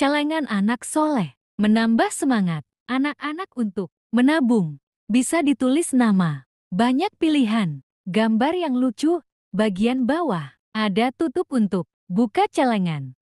celengan anak soleh, menambah semangat, anak-anak untuk menabung, bisa ditulis nama, banyak pilihan, gambar yang lucu, bagian bawah, ada tutup untuk buka celengan.